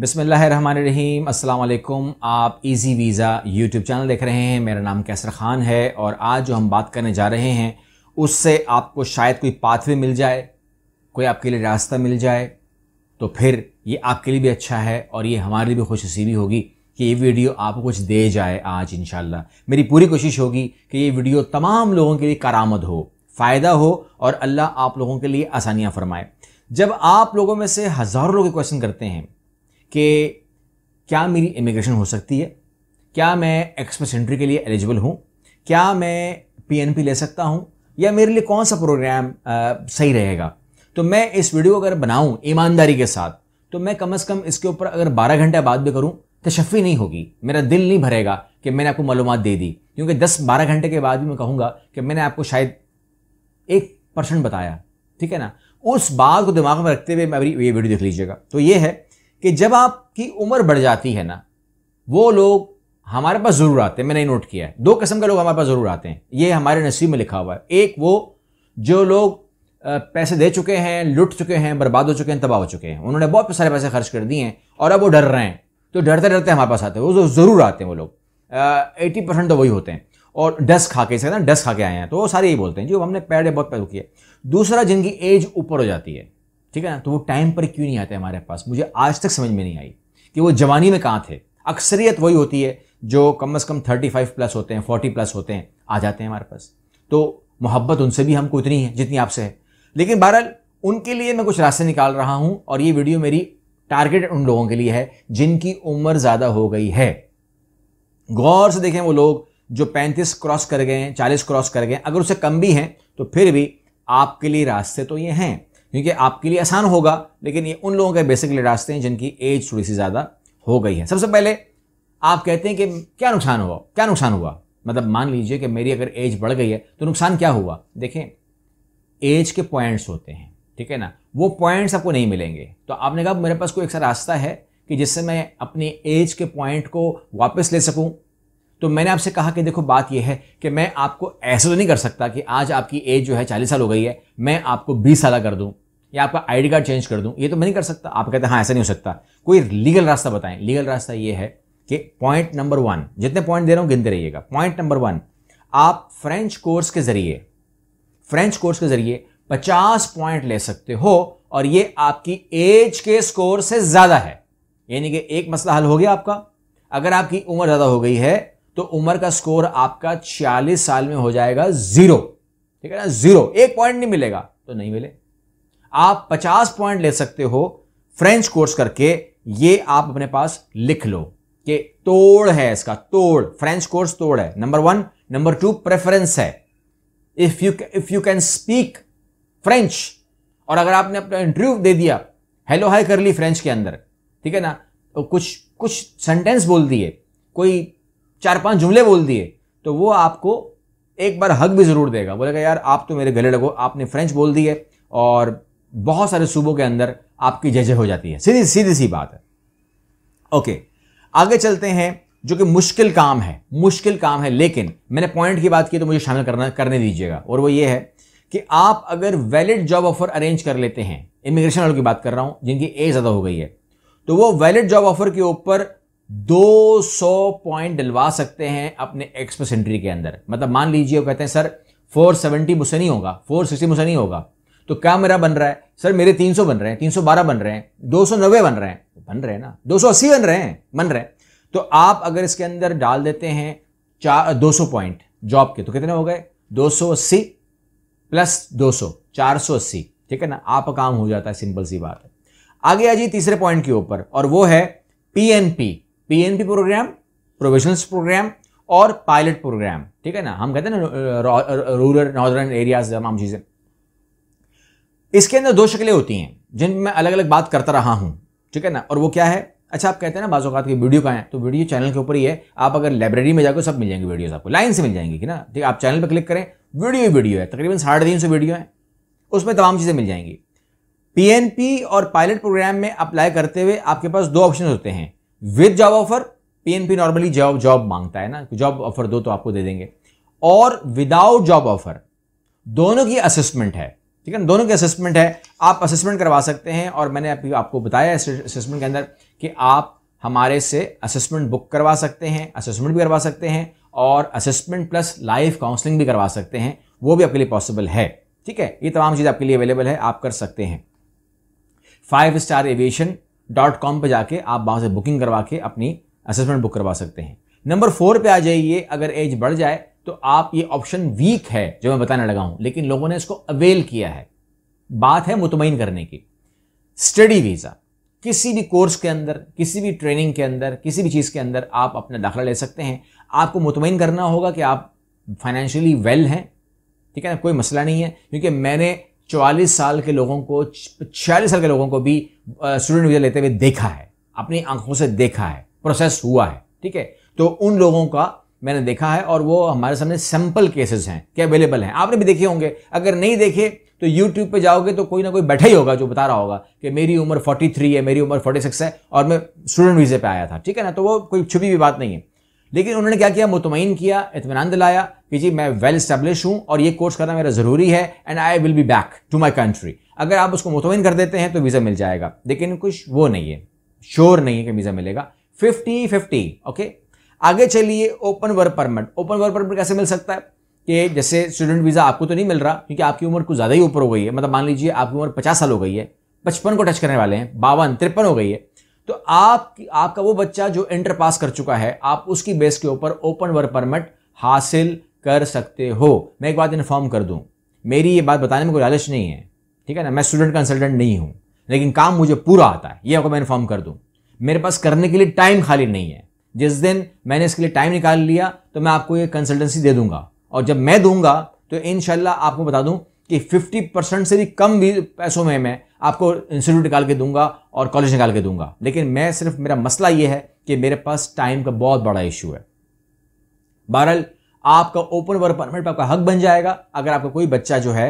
बिसमीम अल्लाम आप इजी वीज़ा यूट्यूब चैनल देख रहे हैं मेरा नाम कैसर ख़ान है और आज जो हम बात करने जा रहे हैं उससे आपको शायद कोई पाथवे मिल जाए कोई आपके लिए रास्ता मिल जाए तो फिर ये आपके लिए भी अच्छा है और ये हमारे लिए भी खुश नसीबी होगी कि ये वीडियो आपको कुछ दे जाए आज इन मेरी पूरी कोशिश होगी कि ये वीडियो तमाम लोगों के लिए करामद हो फ़ायदा हो और अल्लाह आप लोगों के लिए आसानियाँ फरमाए जब आप लोगों में से हज़ारों लोग क्वेश्चन करते हैं कि क्या मेरी इमिग्रेशन हो सकती है क्या मैं एक्सप्रेस एंट्री के लिए एलिजिबल हूँ क्या मैं पीएनपी ले सकता हूँ या मेरे लिए कौन सा प्रोग्राम आ, सही रहेगा तो मैं इस वीडियो अगर बनाऊँ ईमानदारी के साथ तो मैं कम अज़ कम इसके ऊपर अगर 12 घंटे बात भी करूँ तशफ़ी नहीं होगी मेरा दिल नहीं भरेगा कि मैंने आपको मालूम दे दी क्योंकि 10-12 घंटे के बाद भी मैं कहूँगा कि मैंने आपको शायद एक परसेंट बताया ठीक है ना उस बात को दिमाग में रखते हुए मैं ये वीडियो देख लीजिएगा तो ये है कि जब आपकी उम्र बढ़ जाती है ना वो लोग हमारे पास ज़रूर आते हैं मैंने नोट किया है दो किस्म के लोग हमारे पास ज़रूर आते हैं ये हमारे नसीब में लिखा हुआ है एक वो जो लोग पैसे दे चुके हैं लुट चुके हैं बर्बाद हो चुके हैं तबाह हो चुके हैं उन्होंने बहुत सारे पैसे खर्च कर दिए हैं और अब वो डर रहे हैं तो डरते डरते हमारे पास आते हैं वो ज़रूर आते हैं वो लोग एटी परसेंट तो वही होते हैं और डस्क खा के ना डस खा के आए हैं तो वो सारे यही बोलते हैं जी हमने पैर बहुत पैदा किया दूसरा जिनकी एज ऊपर हो जाती है ठीक है ना तो वो टाइम पर क्यों नहीं आते हमारे पास मुझे आज तक समझ में नहीं आई कि वो जवानी में कहाँ थे अक्सरियत वही होती है जो कम अज़ कम थर्टी फाइव प्लस होते हैं फोर्टी प्लस होते हैं आ जाते हैं हमारे पास तो मोहब्बत उनसे भी हमको उतनी है जितनी आपसे है लेकिन बहरहाल उनके लिए मैं कुछ रास्ते निकाल रहा हूँ और ये वीडियो मेरी टारगेट उन लोगों के लिए है जिनकी उम्र ज़्यादा हो गई है गौर से देखें वो लोग जो पैंतीस क्रॉस कर गए हैं चालीस क्रॉस कर गए हैं अगर उससे कम भी हैं तो फिर भी आपके लिए रास्ते तो ये हैं क्योंकि आपके लिए आसान होगा लेकिन ये उन लोगों के बेसिकली रास्ते हैं जिनकी एज थोड़ी सी ज़्यादा हो गई है सबसे पहले आप कहते हैं कि क्या नुकसान हुआ क्या नुकसान हुआ मतलब मान लीजिए कि मेरी अगर एज बढ़ गई है तो नुकसान क्या हुआ देखें एज के पॉइंट्स होते हैं ठीक है ना वो पॉइंट्स आपको नहीं मिलेंगे तो आपने कहा मेरे पास कोई ऐसा रास्ता है कि जिससे मैं अपनी एज के पॉइंट को वापस ले सकूं तो मैंने आपसे कहा कि देखो बात यह है कि मैं आपको ऐसा तो नहीं कर सकता कि आज आपकी एज जो है चालीस साल हो गई है मैं आपको बीस साल कर दूं या आपका आईडी कार्ड चेंज कर दूं ये तो मैं नहीं कर सकता आप कहते हैं हाँ ऐसा नहीं हो सकता कोई लीगल रास्ता बताएं लीगल रास्ता ये है कि पॉइंट नंबर वन जितने पॉइंट दे रहा हूँ गिनते रहिएगा पॉइंट नंबर वन आप फ्रेंच कोर्स के जरिए फ्रेंच कोर्स के जरिए पचास पॉइंट ले सकते हो और ये आपकी एज के स्कोर से ज़्यादा है यानी कि एक मसला हल हो गया आपका अगर आपकी उम्र ज़्यादा हो गई है तो उम्र का स्कोर आपका 46 साल में हो जाएगा ज़ीरो ठीक है ना ज़ीरो एक पॉइंट नहीं मिलेगा तो नहीं मिले आप 50 पॉइंट ले सकते हो फ्रेंच कोर्स करके ये आप अपने पास लिख लो कि तोड़ है इसका तोड़ फ्रेंच कोर्स तोड़ है number one number two preference है if you if you can speak French और अगर आपने अपना इंटरव्यू दे दिया हेलो हाय कर ली फ्रेंच के अंदर ठीक है ना तो कुछ कुछ सेंटेंस बोल दिए कोई चार पांच जुमले बोल दिए तो वो आपको एक बार हक भी जरूर देगा बोलेगा यार आप तो मेरे गले लगो आपने फ्रेंच बोल दिए और बहुत सारे सूबों के अंदर आपकी जय जय हो जाती है सीधी सीधी सी बात है ओके आगे चलते हैं जो कि मुश्किल काम है मुश्किल काम है लेकिन मैंने पॉइंट की बात की तो मुझे शामिल करना करने दीजिएगा और वो ये है कि आप अगर वैलिड जॉब ऑफर अरेंज कर लेते हैं इमिग्रेशन वालों की बात कर रहा हूं जिनकी एज ज़्यादा हो गई है तो वो वैलिड जॉब ऑफर के ऊपर 200 पॉइंट डलवा सकते हैं अपने एक्सप्रेस एंट्री के अंदर मतलब मान लीजिए वो कहते हैं सर 470 मुझसे नहीं होगा 460 मुझसे नहीं होगा तो क्या मेरा बन रहा है सर मेरे 300 बन रहे हैं 312 बन रहे हैं नब्बे बन रहे हैं बन रहे हैं ना 280 बन रहे हैं बन रहे हैं तो आप अगर इसके अंदर डाल देते हैं चार दो पॉइंट जॉब के तो कितने हो गए 280 प्लस 200 480 ठीक है ना आपका काम हो जाता है सिंपल सी बात है आगे आ जाइए तीसरे पॉइंट के ऊपर और वो है PNP PNP programme provisional programme और पायलट प्रोग्राम ठीक है ना हम कहते हैं ना रूरल नॉर्दर्न एरियाज तमाम चीज़ें इसके अंदर दो शक्लें होती हैं जिन मैं अलग अलग बात करता रहा हूँ ठीक है ना और वो क्या है अच्छा आप कहते हैं ना बाज़ात की वीडियो का है तो वीडियो चैनल के ऊपर ही है आप अगर लाइब्रेरी में जाकर सब मिल जाएंगे वीडियोस आपको लाइन से मिल जाएंगे कि ना ठीक है आप चैनल पर क्लिक करें वीडियो ही वीडियो है तकरीबन साढ़े तीन सौ वीडियो है उसमें तमाम चीज़ें मिल जाएंगी पीएनपी और पायलट प्रोग्राम में अप्लाई करते हुए आपके पास दो ऑप्शन होते हैं with job offer P normally job job मांगता है ना जॉब ऑफर दो तो आपको दे देंगे और विदाउट जॉब ऑफर दोनों की असेसमेंट है ठीक है दोनों के असेसमेंट है आप असेसमेंट करवा सकते हैं और मैंने अभी आपको बताया असेसमेंट के अंदर कि आप हमारे से असेसमेंट बुक करवा सकते हैं असेसमेंट भी करवा सकते हैं और असेसमेंट प्लस लाइफ काउंसलिंग भी करवा सकते हैं वो भी आपके लिए पॉसिबल है ठीक है ये तमाम चीज़ आपके लिए अवेलेबल है आप कर सकते हैं five star aviation dot com पर जाके आप वहाँ से बुकिंग करवा के अपनी असेसमेंट बुक करवा सकते हैं नंबर फोर पे आ जाइए अगर एज बढ़ जाए तो आप ये ऑप्शन वीक है जो मैं बताने लगा हूं लेकिन लोगों ने इसको अवेल किया है बात है मुतमिन करने की स्टडी वीज़ा किसी भी कोर्स के अंदर किसी भी ट्रेनिंग के अंदर किसी भी चीज़ के अंदर आप अपना दाखिला ले सकते हैं आपको मुतमिन करना होगा कि आप फाइनेंशियली वेल हैं ठीक है ना कोई मसला नहीं है क्योंकि मैंने चवालीस साल के लोगों को छियालीस साल के लोगों को भी स्टूडेंट वीज़ा लेते हुए देखा है अपनी आंखों से देखा है प्रोसेस हुआ है ठीक है तो उन लोगों का मैंने देखा है और वो हमारे सामने सैंपल केसेस हैं क्या अवेलेबल हैं आपने भी देखे होंगे अगर नहीं देखे तो यूट्यूब पे जाओगे तो कोई ना कोई बैठा ही होगा जो बता रहा होगा कि मेरी उम्र 43 है मेरी उम्र 46 है और मैं स्टूडेंट वीज़े पे आया था ठीक है ना तो वो कोई छुपी हुई बात नहीं है लेकिन उन्होंने क्या किया मुतमिन किया इतमान दिलाया कि जी मैं वेल स्टेब्लिश हूँ और ये कोर्स करना मेरा ज़रूरी है and I will be back to my country अगर आप उसको मुतमिन कर देते हैं तो वीज़ा मिल जाएगा लेकिन कुछ वो नहीं है श्योर नहीं है कि वीज़ा मिलेगा फिफ्टी फिफ्टी ओके आगे चलिए open work permit open work permit कैसे मिल सकता है कि जैसे स्टूडेंट वीज़ा आपको तो नहीं मिल रहा क्योंकि आपकी उम्र कुछ ज़्यादा ही ऊपर हो गई है मतलब मान लीजिए आपकी उम्र पचास साल हो गई है पचपन को टच करने वाले हैं बावन तिरपन हो गई है तो आप आपका वो बच्चा जो इंटर पास कर चुका है आप उसकी बेस के ऊपर ओपन वर्क परमिट हासिल कर सकते हो मैं एक बात इन्फॉर्म कर दूँ मेरी ये बात बताने में कोई लालच नहीं है ठीक है ना मैं स्टूडेंट कंसल्टेंट नहीं हूँ लेकिन काम मुझे पूरा आता है ये आपको मैं इन्फॉर्म कर दूँ मेरे पास करने के लिए टाइम खाली नहीं है जिस दिन मैंने इसके लिए टाइम निकाल लिया तो मैं आपको ये कंसल्टेंसी दे दूंगा और जब मैं दूंगा तो इन आपको बता दूं कि 50 परसेंट से भी कम भी पैसों में मैं आपको इंस्टीट्यूट निकाल के दूंगा और कॉलेज निकाल के दूंगा लेकिन मैं सिर्फ मेरा मसला ये है कि मेरे पास टाइम का बहुत बड़ा इशू है बहरहाल आपका ओपन वर्क परमिट पर आपका हक बन जाएगा अगर आपका कोई बच्चा जो है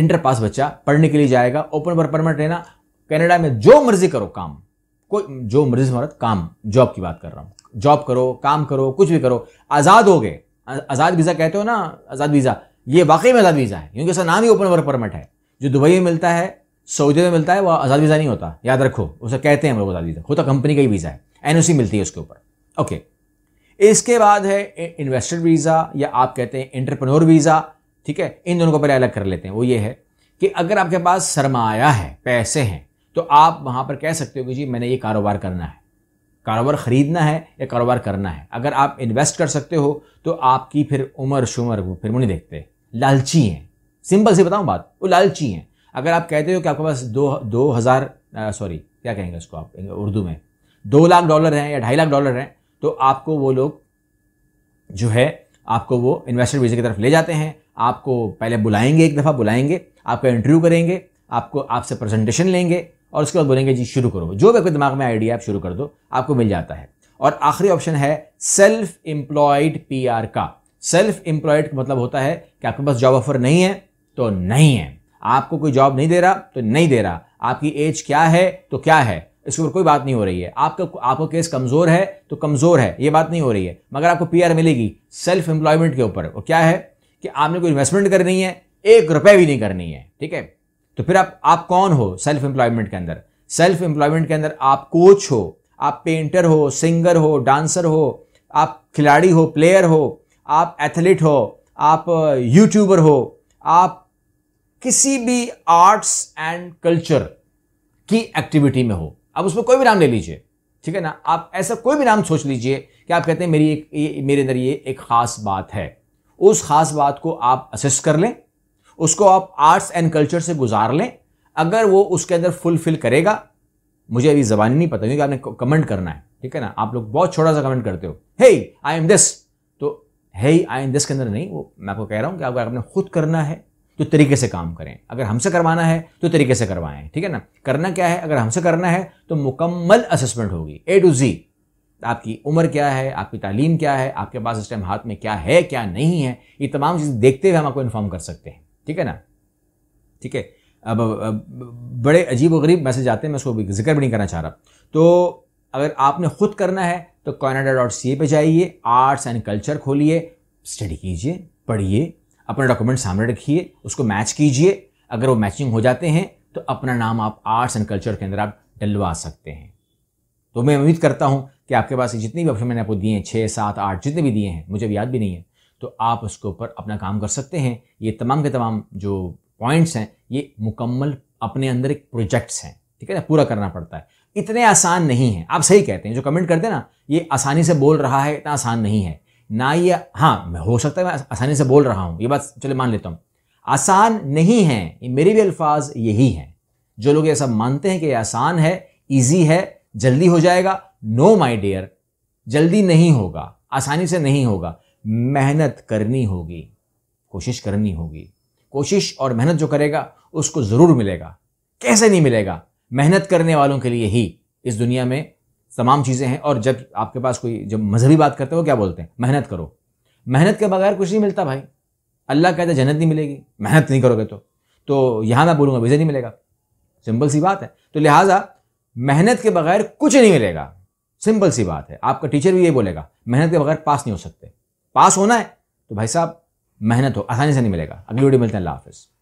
इंटर पास बच्चा पढ़ने के लिए जाएगा ओपन वर्क परमिट लेना कनाडा में जो मर्जी करो काम कोई जो मर्जी मरद काम जॉब की बात कर रहा हूँ जॉब करो काम करो कुछ भी करो आज़ाद हो गए आज़ाद वीज़ा कहते हो ना आज़ाद वीज़ा ये वाकई में आज़ाद वीज़ा है क्योंकि उसका नाम ही ओपन वर्क परमिट है जो दुबई में मिलता है सऊदी में मिलता है वह आज़ाद वीज़ा नहीं होता याद रखो उसे कहते हैं हम लोग आज़ाद वीज़ा होता कंपनी का ही वीज़ा है एन मिलती है उसके ऊपर ओके इसके बाद है इन्वेस्टर वीज़ा या आप कहते हैं इंटरप्रनोर वीज़ा ठीक है इन दोनों को पहले अलग कर लेते हैं वो ये है कि अगर आपके पास सरमाया है पैसे हैं तो आप वहाँ पर कह सकते हो कि जी मैंने ये कारोबार करना है कारोबार ख़रीदना है या कारोबार करना है अगर आप इन्वेस्ट कर सकते हो तो आपकी फिर उम्र शुमर फिर वो नहीं देखते लालची हैं सिंपल से बताऊँ बात वो लालची हैं अगर आप कहते हो कि आपके पास दो दो हज़ार सॉरी क्या कहेंगे उसको आप उर्दू में दो लाख डॉलर हैं या ढाई लाख डॉलर हैं तो आपको वो लोग जो है आपको वो इन्वेस्टर वीज़े की तरफ ले जाते हैं आपको पहले बुलाएंगे एक दफ़ा बुलाएंगे आपका इंटरव्यू करेंगे आपको आपसे प्रेजेंटेशन लेंगे और उसके बाद बोलेंगे जी शुरू करो जो भी आपके दिमाग में आइडिया आप शुरू कर दो आपको मिल जाता है और आखिरी ऑप्शन है सेल्फ एम्प्लॉयड पी का सेल्फ एम्प्लॉयड मतलब होता है कि आपके पास जॉब ऑफर नहीं है तो नहीं है आपको कोई जॉब नहीं दे रहा तो नहीं दे रहा आपकी एज क्या है तो क्या है इसके ऊपर कोई बात नहीं हो रही है आपका आपको केस कमज़ोर है तो कमज़ोर है ये बात नहीं हो रही है मगर आपको पीआर मिलेगी सेल्फ एम्प्लॉयमेंट के ऊपर वो क्या है कि आपने कोई इन्वेस्टमेंट करनी है एक रुपए भी नहीं करनी है ठीक है तो फिर आप आप कौन हो सेल्फ एम्प्लॉयमेंट के अंदर सेल्फ एम्प्लॉयमेंट के अंदर आप कोच हो आप पेंटर हो सिंगर हो डांसर हो आप खिलाड़ी हो प्लेयर हो आप एथलीट हो आप यूट्यूबर uh, हो आप किसी भी आर्ट्स एंड कल्चर की एक्टिविटी में हो आप उसमें कोई भी नाम ले लीजिए ठीक है ना आप ऐसा कोई भी नाम सोच लीजिए कि आप कहते हैं मेरी एक मेरे अंदर ये एक खास बात है उस खास बात को आप असेस कर लें उसको आप आर्ट्स एंड कल्चर से गुजार लें अगर वो उसके अंदर फुलफिल करेगा मुझे अभी जबान नहीं पता क्योंकि आपने कमेंट करना है ठीक है ना आप लोग बहुत छोटा सा कमेंट करते हो हे आई एम दिस तो हे आई एम दिस के अंदर नहीं वो मैं आपको कह रहा हूँ कि अगर आपने खुद करना है तो तरीके से काम करें अगर हमसे करवाना है तो तरीके से करवाएं ठीक है ना करना क्या है अगर हमसे करना है तो मुकम्मल असेसमेंट होगी ए टू जी आपकी उम्र क्या है आपकी तालीम क्या है आपके पास इस टाइम हाथ में क्या है क्या नहीं है ये तमाम चीज़ें देखते हुए हम आपको इन्फॉर्म कर सकते हैं ठीक है ना ठीक है अब, अब बड़े अजीब व गरीब मैसेज आते हैं मैं उसको जिक्र भी नहीं करना चाह रहा तो अगर आपने खुद करना है तो कॉनाडा डॉट सी ए पर जाइए आर्ट्स एंड कल्चर खोलिए स्टडी कीजिए पढ़िए अपना डॉक्यूमेंट सामने रखिए उसको मैच कीजिए अगर वो मैचिंग हो जाते हैं तो अपना नाम आप आर्ट्स एंड कल्चर के अंदर आप डलवा सकते हैं तो मैं उम्मीद करता हूँ कि आपके पास जितने भी ऑप्शन मैंने आपको दिए हैं छः सात आठ जितने भी दिए हैं मुझे अब याद भी नहीं है तो आप उसके ऊपर अपना काम कर सकते हैं ये तमाम के तमाम जो पॉइंट्स हैं ये मुकम्मल अपने अंदर एक प्रोजेक्ट्स हैं ठीक है ना पूरा करना पड़ता है इतने आसान नहीं है आप सही कहते हैं जो कमेंट करते हैं ना ये आसानी से बोल रहा है इतना आसान नहीं है ना ये हाँ हो सकता है मैं आसानी से बोल रहा हूँ ये बात चले मान लेता हूँ आसान नहीं है मेरे भी अल्फाज यही हैं जो लोग ये सब मानते हैं कि आसान है ईजी है जल्दी हो जाएगा नो माई डियर जल्दी नहीं होगा आसानी से नहीं होगा मेहनत करनी होगी कोशिश करनी होगी कोशिश और मेहनत जो करेगा उसको ज़रूर मिलेगा कैसे नहीं मिलेगा मेहनत करने वालों के लिए ही इस दुनिया में तमाम चीज़ें हैं और जब आपके पास कोई जब मजहबी बात करते हो क्या बोलते हैं मेहनत करो मेहनत के बगैर कुछ नहीं मिलता भाई अल्लाह कहते हैं जन्नत नहीं मिलेगी मेहनत नहीं करोगे तो तो यहाँ मैं बोलूँगा वीज़ा नहीं मिलेगा सिंपल सी बात है तो लिहाजा मेहनत के बगैर कुछ नहीं मिलेगा सिंपल सी बात है आपका टीचर भी ये बोलेगा मेहनत के बगैर पास नहीं हो सकते पास होना है तो भाई साहब मेहनत हो आसानी से नहीं मिलेगा अगली वीडियो मिलते हैं अल्लाह हाफिज़